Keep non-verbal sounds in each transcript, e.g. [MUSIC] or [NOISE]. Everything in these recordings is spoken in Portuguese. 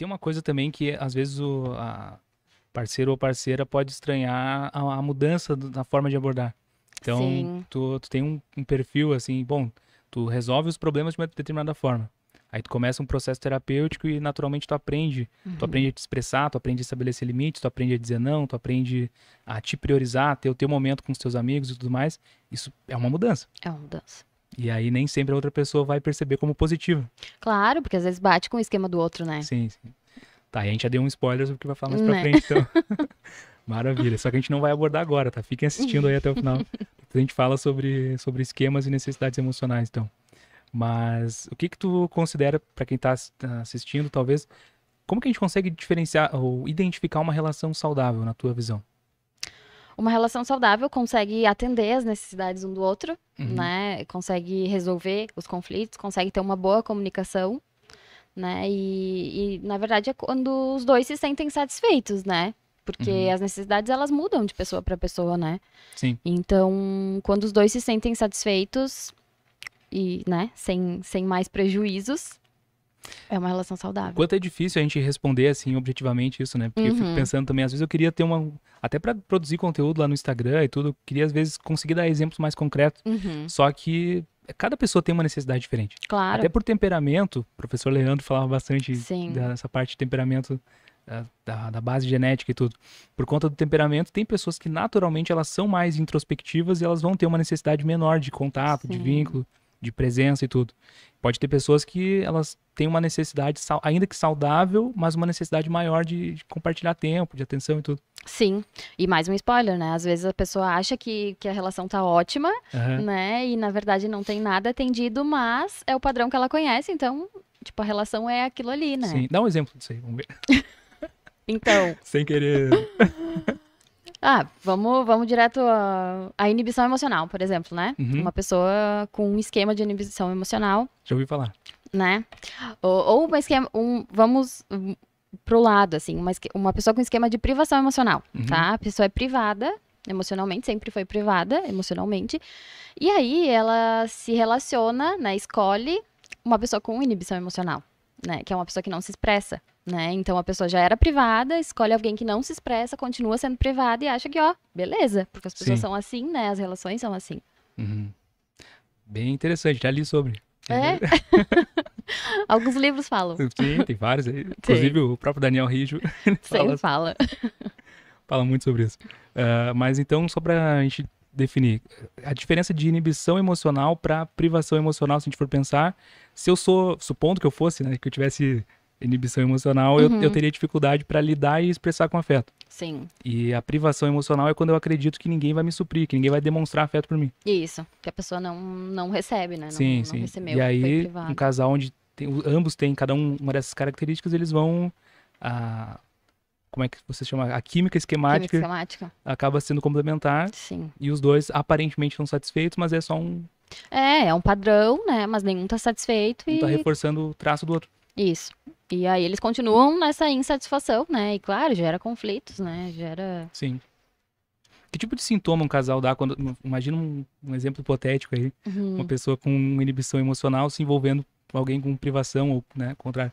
tem uma coisa também que às vezes o parceiro ou parceira pode estranhar a, a mudança na forma de abordar. Então, tu, tu, tem um, um, perfil assim, bom, tu resolve os problemas de uma determinada forma. Aí tu começa um processo terapêutico e naturalmente tu aprende. Uhum. Tu aprende a te expressar, tu aprende a estabelecer limites, tu aprende a dizer não, tu aprende a te priorizar, ter o teu momento com os teus amigos e tudo mais. Isso é uma mudança. É uma mudança. E aí nem sempre a outra pessoa vai perceber como positivo. Claro, porque às vezes bate com o esquema do outro, né? Sim, sim. Tá, e a gente já deu um spoiler sobre o que vai falar mais pra né? frente, então. [LAUGHS] Maravilha. Só que a gente não vai abordar agora, tá? Fiquem assistindo aí até o final. a gente fala sobre, sobre esquemas e necessidades emocionais, então. Mas o que que tu considera, para quem tá assistindo, talvez, como que a gente consegue diferenciar ou identificar uma relação saudável na tua visão? uma relação saudável consegue atender as necessidades um do outro, uhum. né? Consegue resolver os conflitos, consegue ter uma boa comunicação, né? E, e na verdade é quando os dois se sentem satisfeitos, né? Porque uhum. as necessidades elas mudam de pessoa para pessoa, né? Sim. Então, quando os dois se sentem satisfeitos e, né, sem, sem mais prejuízos, é uma relação saudável. O quanto é difícil a gente responder assim objetivamente isso, né? Porque uhum. eu fico uhum. pensando também, às vezes eu queria ter uma. Até para produzir conteúdo lá no Instagram e tudo, eu queria às vezes conseguir dar exemplos mais concretos. Uhum. Só que cada pessoa tem uma necessidade diferente. Claro. Até por temperamento, o professor Leandro falava bastante Sim. dessa parte de temperamento da, da, base genética e tudo. Por conta do temperamento, tem pessoas que naturalmente elas são mais introspectivas e elas vão ter uma necessidade menor de contato, Sim. de vínculo de presença e tudo. Pode ter pessoas que elas têm uma necessidade, ainda que saudável, mas uma necessidade maior de compartilhar tempo, de atenção e tudo. Sim, e mais um spoiler, né? Às vezes a pessoa acha que, que a relação tá ótima, uhum. né? E na verdade não tem nada atendido, mas é o padrão que ela conhece, então, tipo, a relação é aquilo ali, né? Sim, dá um exemplo disso aí, vamos ver. [LAUGHS] então. [LAUGHS] Sem querer. [LAUGHS] Ah, vamos, vamos direto à, inibição emocional, por exemplo, né? Uhum. Uma pessoa com um esquema de inibição emocional. Já ouvi falar. Né? Ou, ou um esquema. Um, vamos pro lado, assim, uma, uma pessoa com esquema de privação emocional, uhum. tá? A pessoa é privada emocionalmente, sempre foi privada emocionalmente. E aí ela se relaciona, né? Escolhe uma pessoa com inibição emocional né? Que é uma pessoa que não se expressa, né? Então a pessoa já era privada, escolhe alguém que não se expressa, continua sendo privada e acha que, ó, beleza, porque as pessoas Sim. são assim, né? As relações são assim. Uhum. Bem interessante, já li sobre. É? é. [LAUGHS] Alguns livros falam. Sim, tem vários. [LAUGHS] Inclusive o próprio Daniel Rijo [LAUGHS] fala, fala. fala muito sobre isso. Uh, mas então, só pra gente definir. A diferença de inibição emocional para privação emocional, se a gente for pensar, se eu sou, supondo que eu fosse, né, que eu tivesse inibição emocional, uhum. eu, eu uhum. teria dificuldade para lidar e expressar com afeto. Sim. E a privação emocional é quando eu acredito que ninguém vai me suprir, que ninguém vai demonstrar afeto por mim. Isso, que a pessoa não, não recebe, né? Não, sim, não sim. Recebeu, e aí, um casal onde tem, ambos têm cada um, uma dessas características, eles vão... Ah, como é que você chama? A química esquemática, química esquemática. acaba sendo complementar. Sim. E os dois aparentemente estão satisfeitos, mas é só um. É, é um padrão, né? Mas nenhum está satisfeito um tá e. Tá reforçando o traço do outro. Isso. E aí eles continuam nessa insatisfação, né? E claro, gera conflitos, né? Gera. Sim. Que tipo de sintoma um casal dá quando. Imagina um, um exemplo hipotético aí. Uhum. Uma pessoa com inibição emocional se envolvendo com alguém com privação ou, né, contrário.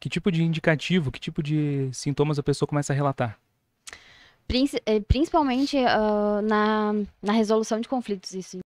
Que tipo de indicativo, que tipo de sintomas a pessoa começa a relatar? Eh, principalmente uh, na, na resolução de conflitos, isso.